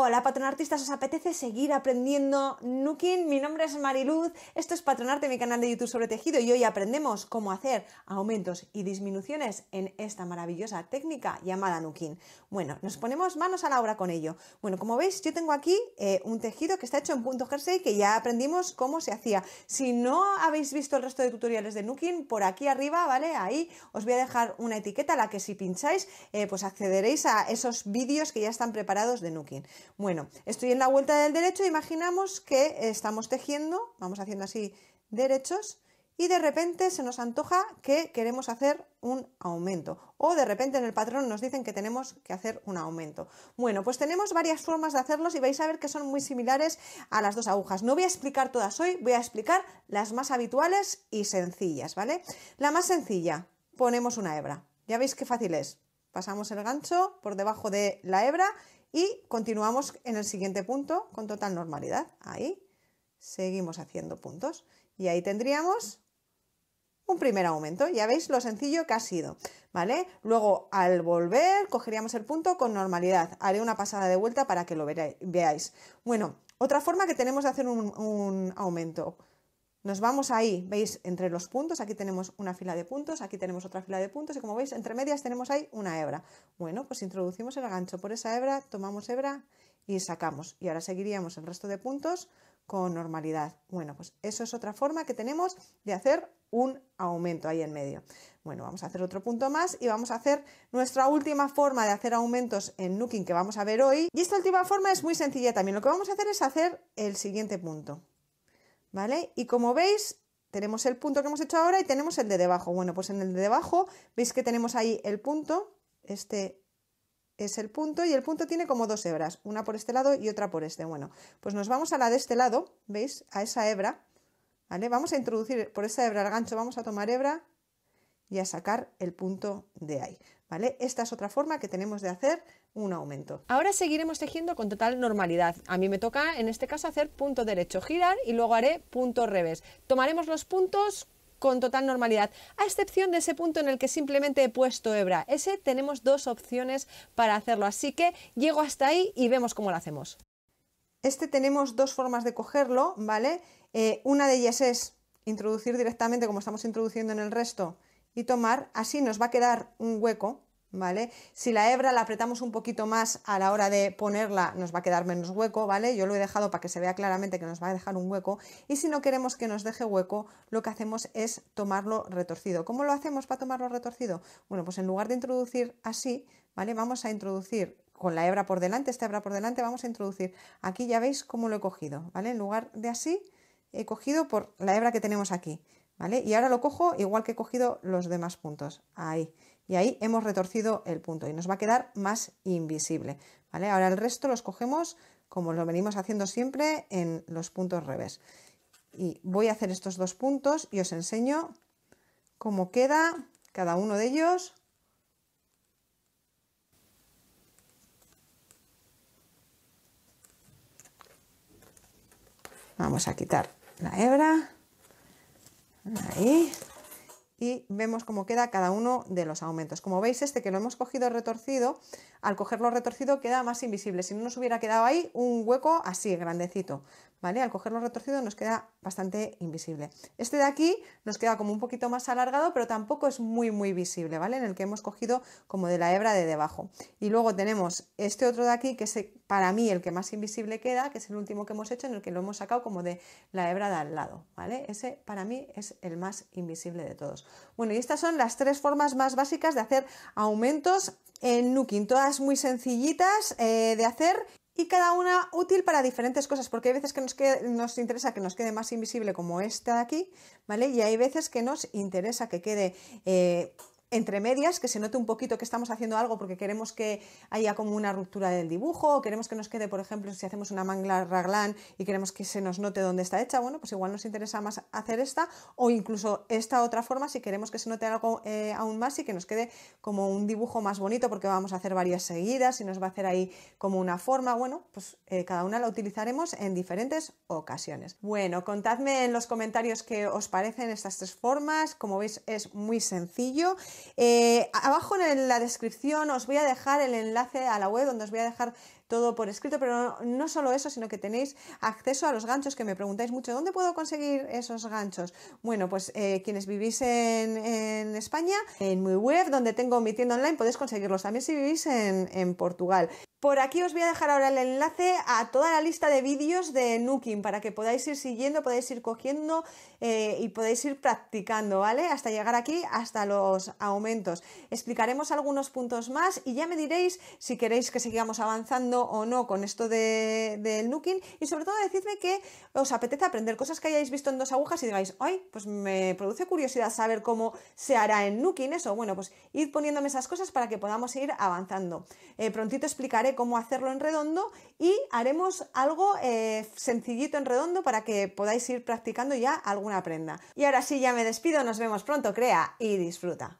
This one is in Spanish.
Hola, patronartistas, ¿os apetece seguir aprendiendo Nukin? Mi nombre es Mariluz, esto es Patronarte, mi canal de YouTube sobre tejido, y hoy aprendemos cómo hacer aumentos y disminuciones en esta maravillosa técnica llamada Nukin. Bueno, nos ponemos manos a la obra con ello. Bueno, como veis, yo tengo aquí eh, un tejido que está hecho en punto jersey, que ya aprendimos cómo se hacía. Si no habéis visto el resto de tutoriales de Nukin, por aquí arriba, ¿vale? Ahí os voy a dejar una etiqueta a la que si pincháis, eh, pues accederéis a esos vídeos que ya están preparados de Nukin. Bueno, estoy en la vuelta del derecho, imaginamos que estamos tejiendo, vamos haciendo así derechos, y de repente se nos antoja que queremos hacer un aumento o de repente en el patrón nos dicen que tenemos que hacer un aumento. Bueno, pues tenemos varias formas de hacerlos y vais a ver que son muy similares a las dos agujas. No voy a explicar todas hoy, voy a explicar las más habituales y sencillas, ¿vale? La más sencilla, ponemos una hebra. Ya veis qué fácil es pasamos el gancho por debajo de la hebra y continuamos en el siguiente punto con total normalidad. Ahí seguimos haciendo puntos y ahí tendríamos un primer aumento. Ya veis lo sencillo que ha sido, ¿vale? Luego al volver cogeríamos el punto con normalidad. Haré una pasada de vuelta para que lo veáis. Bueno, otra forma que tenemos de hacer un, un aumento nos vamos ahí, veis, entre los puntos, aquí tenemos una fila de puntos, aquí tenemos otra fila de puntos y como veis, entre medias tenemos ahí una hebra. Bueno, pues introducimos el gancho por esa hebra, tomamos hebra y sacamos. Y ahora seguiríamos el resto de puntos con normalidad. Bueno, pues eso es otra forma que tenemos de hacer un aumento ahí en medio. Bueno, vamos a hacer otro punto más y vamos a hacer nuestra última forma de hacer aumentos en Nuking que vamos a ver hoy. Y esta última forma es muy sencilla también. Lo que vamos a hacer es hacer el siguiente punto. ¿vale? Y como veis, tenemos el punto que hemos hecho ahora y tenemos el de debajo. Bueno, pues en el de debajo veis que tenemos ahí el punto, este es el punto y el punto tiene como dos hebras, una por este lado y otra por este. Bueno, pues nos vamos a la de este lado, ¿veis? A esa hebra, ¿vale? Vamos a introducir por esa hebra el gancho, vamos a tomar hebra, y a sacar el punto de ahí. ¿Vale? Esta es otra forma que tenemos de hacer un aumento. Ahora seguiremos tejiendo con total normalidad. A mí me toca en este caso hacer punto derecho, girar y luego haré punto revés. Tomaremos los puntos con total normalidad, a excepción de ese punto en el que simplemente he puesto hebra. Ese tenemos dos opciones para hacerlo, así que llego hasta ahí y vemos cómo lo hacemos. Este tenemos dos formas de cogerlo, ¿vale? Eh, una de ellas es introducir directamente, como estamos introduciendo en el resto, y tomar, así nos va a quedar un hueco, ¿vale? Si la hebra la apretamos un poquito más a la hora de ponerla, nos va a quedar menos hueco, ¿vale? Yo lo he dejado para que se vea claramente que nos va a dejar un hueco y si no queremos que nos deje hueco, lo que hacemos es tomarlo retorcido. ¿Cómo lo hacemos para tomarlo retorcido? Bueno, pues en lugar de introducir así, ¿vale? Vamos a introducir con la hebra por delante, esta hebra por delante, vamos a introducir. Aquí ya veis cómo lo he cogido, ¿vale? En lugar de así, he cogido por la hebra que tenemos aquí. Y ahora lo cojo igual que he cogido los demás puntos, ahí. Y ahí hemos retorcido el punto y nos va a quedar más invisible, ¿vale? Ahora el resto los cogemos como lo venimos haciendo siempre en los puntos revés. Y voy a hacer estos dos puntos y os enseño cómo queda cada uno de ellos. Vamos a quitar la hebra. 哎。y vemos cómo queda cada uno de los aumentos. Como veis, este que lo hemos cogido retorcido, al cogerlo retorcido queda más invisible. Si no nos hubiera quedado ahí un hueco así, grandecito, ¿vale? Al cogerlo retorcido nos queda bastante invisible. Este de aquí nos queda como un poquito más alargado, pero tampoco es muy, muy visible, ¿vale? En el que hemos cogido como de la hebra de debajo. Y luego tenemos este otro de aquí, que es para mí el que más invisible queda, que es el último que hemos hecho, en el que lo hemos sacado como de la hebra de al lado, ¿vale? Ese para mí es el más invisible de todos. Bueno, y estas son las tres formas más básicas de hacer aumentos en Nuking, todas muy sencillitas eh, de hacer y cada una útil para diferentes cosas, porque hay veces que nos, nos, interesa que nos quede más invisible como esta de aquí, ¿vale? Y hay veces que nos interesa que quede eh, entre medias, que se note un poquito que estamos haciendo algo porque queremos que haya como una ruptura del dibujo, o queremos que nos quede, por ejemplo, si hacemos una manga raglán y queremos que se nos note dónde está hecha, bueno, pues igual nos interesa más hacer esta, o incluso esta otra forma si queremos que se note algo eh, aún más y que nos quede como un dibujo más bonito porque vamos a hacer varias seguidas y nos va a hacer ahí como una forma, bueno, pues eh, cada una la utilizaremos en diferentes ocasiones. Bueno, contadme en los comentarios qué os parecen estas tres formas, como veis es muy sencillo. Eh, abajo en la descripción os voy a dejar el enlace a la web donde os voy a dejar todo por escrito, pero no solo eso, sino que tenéis acceso a los ganchos que me preguntáis mucho, ¿dónde puedo conseguir esos ganchos? Bueno, pues eh, quienes vivís en, España, en mi web, donde tengo mi tienda online, podéis conseguirlos también si vivís en, Portugal. Por aquí os voy a dejar ahora el enlace a toda la lista de vídeos de Nuking para que podáis ir siguiendo, podáis ir cogiendo eh, y podáis ir practicando, ¿vale? Hasta llegar aquí, hasta los aumentos. Explicaremos algunos puntos más y ya me diréis si queréis que sigamos avanzando o no con esto del de, nuking y sobre todo decidme que os apetece aprender cosas que hayáis visto en dos agujas y digáis, hoy pues me produce curiosidad saber cómo se hará en nuking eso. Bueno, pues id poniéndome esas cosas para que podamos ir avanzando. Eh, prontito explicaré cómo hacerlo en redondo y haremos algo eh, sencillito en redondo para que podáis ir practicando ya alguna prenda. Y ahora sí, ya me despido, nos vemos pronto, crea y disfruta.